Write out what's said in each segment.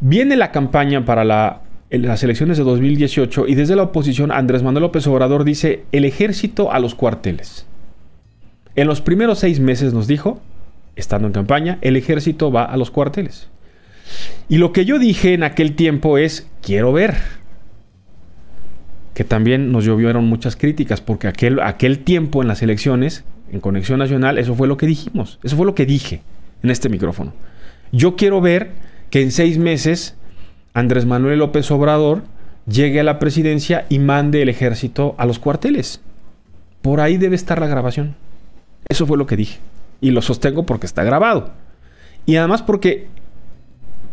Viene la campaña para las elecciones de 2018 y desde la oposición Andrés Manuel López Obrador dice el ejército a los cuarteles. En los primeros seis meses nos dijo, estando en campaña, el ejército va a los cuarteles. Y lo que yo dije en aquel tiempo es, quiero ver. Que también nos llovieron muchas críticas, porque aquel, aquel tiempo en las elecciones, en Conexión Nacional, eso fue lo que dijimos, eso fue lo que dije en este micrófono. Yo quiero ver que en seis meses Andrés Manuel López Obrador llegue a la presidencia y mande el ejército a los cuarteles. Por ahí debe estar la grabación. Eso fue lo que dije. Y lo sostengo porque está grabado. Y además porque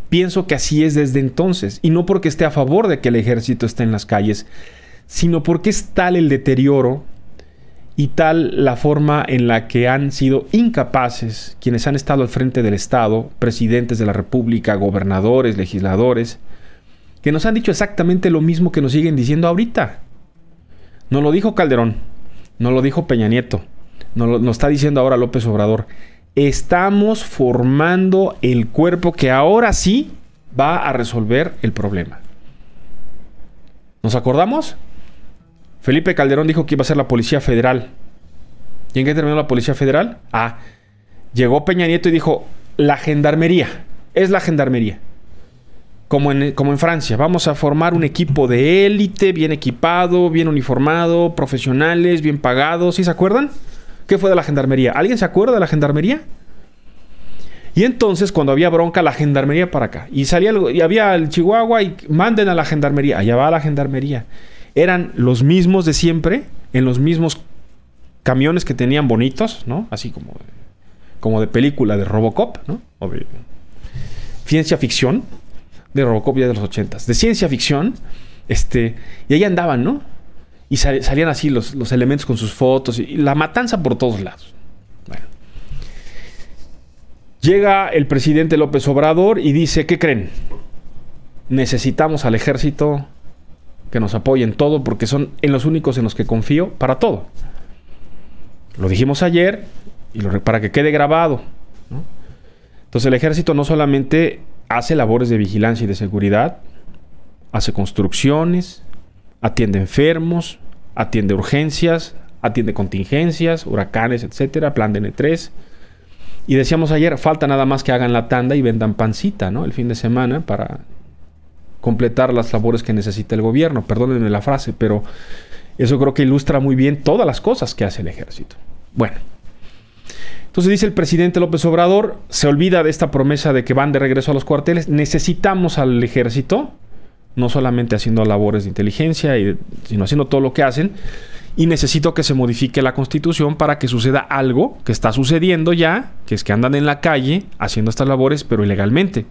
pienso que así es desde entonces. Y no porque esté a favor de que el ejército esté en las calles, sino porque es tal el deterioro y tal la forma en la que han sido incapaces quienes han estado al frente del Estado, presidentes de la República, gobernadores, legisladores, que nos han dicho exactamente lo mismo que nos siguen diciendo ahorita. Nos lo dijo Calderón, nos lo dijo Peña Nieto, nos lo está diciendo ahora López Obrador. Estamos formando el cuerpo que ahora sí va a resolver el problema. ¿Nos acordamos? Felipe Calderón dijo que iba a ser la Policía Federal. ¿Y en qué terminó la Policía Federal? Ah, llegó Peña Nieto y dijo, la Gendarmería, es la Gendarmería. Como en, como en Francia, vamos a formar un equipo de élite, bien equipado, bien uniformado, profesionales, bien pagados, ¿sí se acuerdan? ¿Qué fue de la Gendarmería? ¿Alguien se acuerda de la Gendarmería? Y entonces, cuando había bronca, la gendarmería para acá. Y salía y había el Chihuahua y manden a la gendarmería. Allá va la gendarmería eran los mismos de siempre, en los mismos camiones que tenían bonitos, ¿no? Así como de, como de película de Robocop, ¿no? Ciencia ficción, de Robocop ya de los ochentas, de ciencia ficción, este, y ahí andaban, ¿no? Y salían así los, los, elementos con sus fotos y, la matanza por todos lados. Llega el presidente López Obrador y dice, ¿qué creen? Necesitamos al ejército que nos apoyen todo, porque son en los únicos en los que confío para todo. Lo dijimos ayer y para que quede grabado. Entonces el ejército no solamente hace labores de vigilancia y de seguridad, hace construcciones, atiende enfermos, atiende urgencias, atiende contingencias, huracanes, etcétera, plan de N3. Y decíamos ayer, falta nada más que hagan la tanda y vendan pancita, ¿no? El fin de semana para completar las labores que necesita el gobierno. Perdónenme la frase, pero eso creo que ilustra muy bien todas las cosas que hace el ejército. Bueno, entonces dice el presidente López Obrador, se olvida de esta promesa de que van de regreso a los cuarteles, necesitamos al ejército, no solamente haciendo labores de inteligencia, y, sino haciendo todo lo que hacen, y necesito que se modifique la constitución para que suceda algo que está sucediendo ya, que es que andan en la calle haciendo estas labores, pero ilegalmente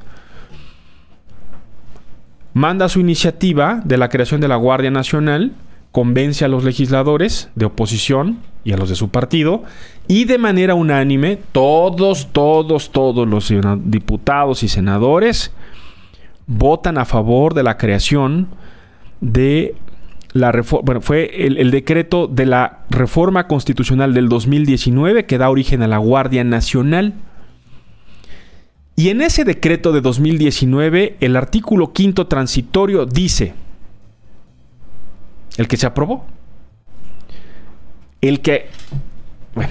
manda su iniciativa de la creación de la Guardia Nacional, convence a los legisladores de oposición y a los de su partido, y de manera unánime, todos, todos, todos los diputados y senadores votan a favor de la creación de la reforma, bueno, fue el, decreto de la reforma constitucional del 2019 que da origen a la Guardia Nacional. Y en ese decreto de 2019, el artículo quinto transitorio dice, el que se aprobó, el que... Bueno,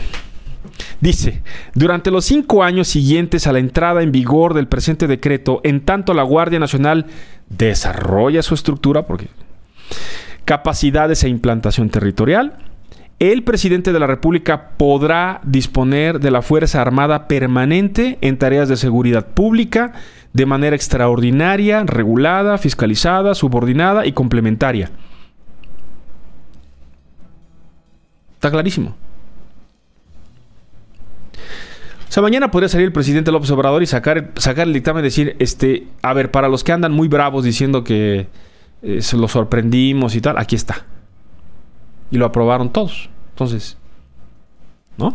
Dice, durante los cinco años siguientes a la entrada en vigor del presente decreto, en tanto la Guardia Nacional desarrolla su estructura, porque capacidades e implantación territorial, el presidente de la República podrá disponer de la Fuerza Armada permanente en tareas de seguridad pública de manera extraordinaria, regulada, fiscalizada, subordinada y complementaria. Está clarísimo. O sea, mañana podría salir el presidente López Obrador y sacar, el dictamen y decir, este, a ver, para los que andan muy bravos diciendo que eh, se los sorprendimos y tal, aquí está y lo aprobaron todos. Entonces, ¿no?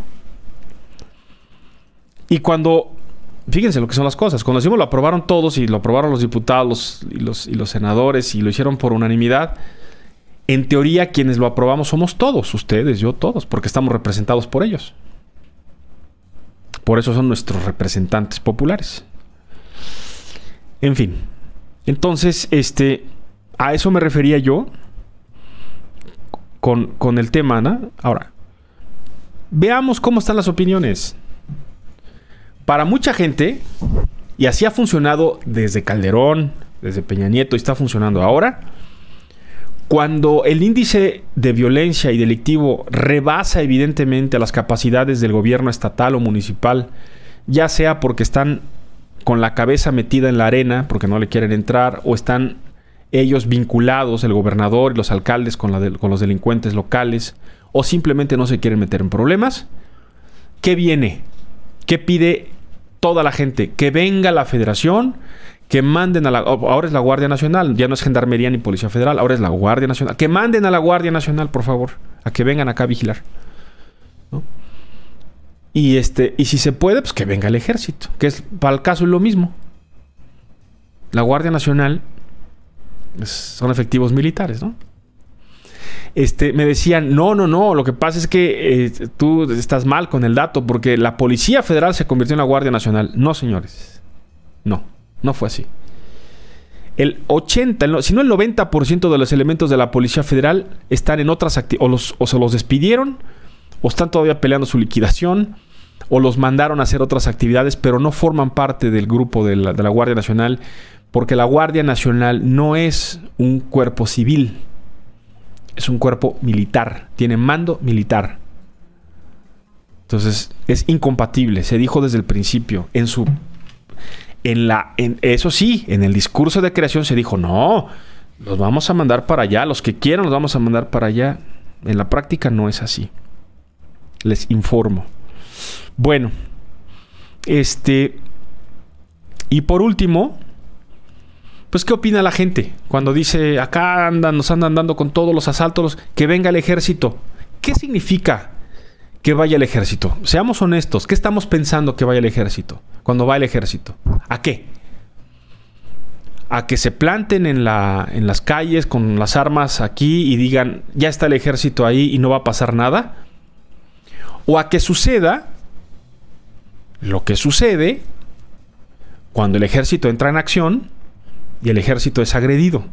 Y cuando, fíjense lo que son las cosas, cuando decimos lo aprobaron todos y lo aprobaron los diputados y, los, y los senadores y lo hicieron por unanimidad, en teoría quienes lo aprobamos somos todos, ustedes, yo, todos, porque estamos representados por ellos. Por eso son nuestros representantes populares. En fin, entonces, este, a eso me refería yo con, el tema, ¿no? Ahora, veamos cómo están las opiniones. Para mucha gente, y así ha funcionado desde Calderón, desde Peña Nieto, y está funcionando ahora, cuando el índice de violencia y delictivo rebasa evidentemente las capacidades del gobierno estatal o municipal, ya sea porque están con la cabeza metida en la arena, porque no le quieren entrar, o están ellos vinculados, el gobernador y los alcaldes con, con los delincuentes locales, o simplemente no se quieren meter en problemas. ¿Qué viene? ¿Qué pide toda la gente? Que venga la federación, que manden a la... Oh, ahora es la Guardia Nacional, ya no es Gendarmería ni Policía Federal, ahora es la Guardia Nacional. Que manden a la Guardia Nacional, por favor, a que vengan acá a vigilar. Y, este, y si se puede, pues que venga el ejército, que es para el caso es lo mismo. La Guardia Nacional pues, son efectivos militares, ¿no? Este, me decían, no, no, no, lo que pasa es que eh, tú estás mal con el dato porque la Policía Federal se convirtió en la Guardia Nacional. No, señores, no, no fue así. El 80, si no el 90% de los elementos de la Policía Federal están en otras actividades, o, se los despidieron, o están todavía peleando su liquidación, o los mandaron a hacer otras actividades, pero no forman parte del grupo de la, de la Guardia Nacional porque la Guardia Nacional no es un cuerpo civil, es un cuerpo militar, tiene mando militar. Entonces es incompatible, se dijo desde el principio, en su... En la, en, eso sí, en el discurso de creación se dijo, no, los vamos a mandar para allá, los que quieran los vamos a mandar para allá. En la práctica no es así. Les informo. Bueno, este... Y por último, pues, ¿qué opina la gente? Cuando dice, acá andan, nos andan dando con todos los asaltos, que venga el ejército. ¿Qué significa que vaya el ejército? Seamos honestos, ¿qué estamos pensando que vaya el ejército? Cuando va el ejército. ¿A qué? a que se planten en, la, en, las calles con las armas aquí y digan, ya está el ejército ahí y no va a pasar nada? ¿O a que suceda lo que sucede cuando el ejército entra en acción y el ejército es agredido.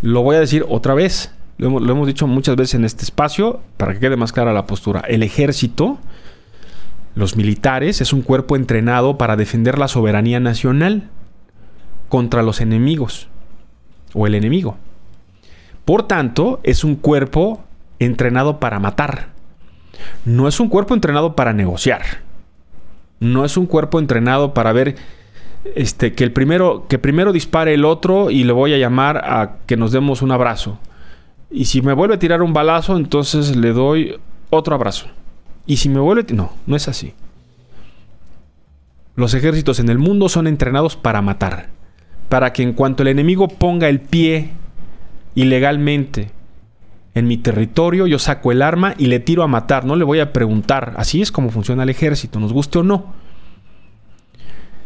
Lo voy a decir otra vez, lo hemos, lo hemos, dicho muchas veces en este espacio para que quede más clara la postura. El ejército, los militares, es un cuerpo entrenado para defender la soberanía nacional contra los enemigos o el enemigo. Por tanto, es un cuerpo entrenado para matar. No es un cuerpo entrenado para negociar. No es un cuerpo entrenado para ver este, que el primero, que primero dispare el otro y le voy a llamar a que nos demos un abrazo. Y si me vuelve a tirar un balazo, entonces le doy otro abrazo. Y si me vuelve, no, no es así. Los ejércitos en el mundo son entrenados para matar, para que en cuanto el enemigo ponga el pie ilegalmente en mi territorio, yo saco el arma y le tiro a matar, no le voy a preguntar. Así es como funciona el ejército, nos guste o no.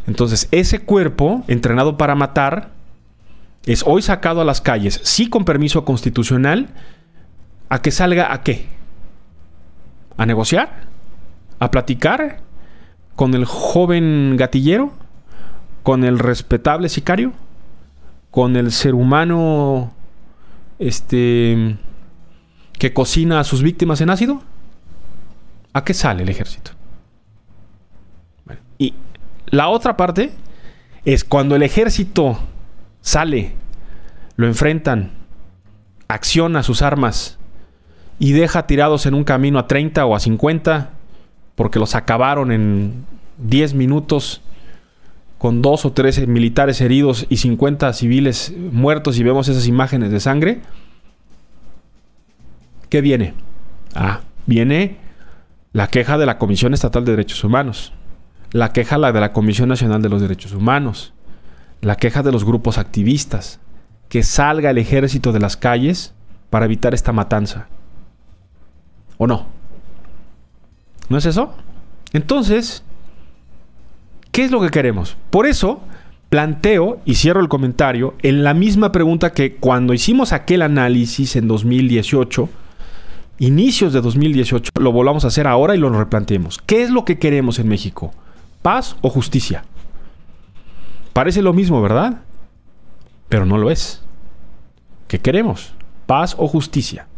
Entonces, ese cuerpo entrenado para matar es hoy sacado a las calles, sí con permiso constitucional, a que salga a qué? ¿A negociar? ¿A platicar? ¿Con el joven gatillero? ¿Con el respetable sicario? ¿Con el ser humano este que cocina a sus víctimas en ácido? ¿A qué sale el ejército? y la otra parte es cuando el ejército sale, lo enfrentan, acciona sus armas y deja tirados en un camino a 30 o a 50 porque los acabaron en 10 minutos con dos o tres militares heridos y 50 civiles muertos y vemos esas imágenes de sangre. ¿Qué viene? Ah, viene la queja de la Comisión Estatal de Derechos Humanos. La queja la de la Comisión Nacional de los Derechos Humanos. La queja de los grupos activistas. Que salga el ejército de las calles para evitar esta matanza. ¿O no? ¿No es eso? Entonces, ¿qué es lo que queremos? Por eso planteo y cierro el comentario en la misma pregunta que cuando hicimos aquel análisis en 2018, inicios de 2018, lo volvamos a hacer ahora y lo replanteemos. ¿Qué es lo que queremos en México? ¿Paz o justicia? Parece lo mismo, ¿verdad? Pero no lo es. ¿Qué queremos? ¿Paz o justicia?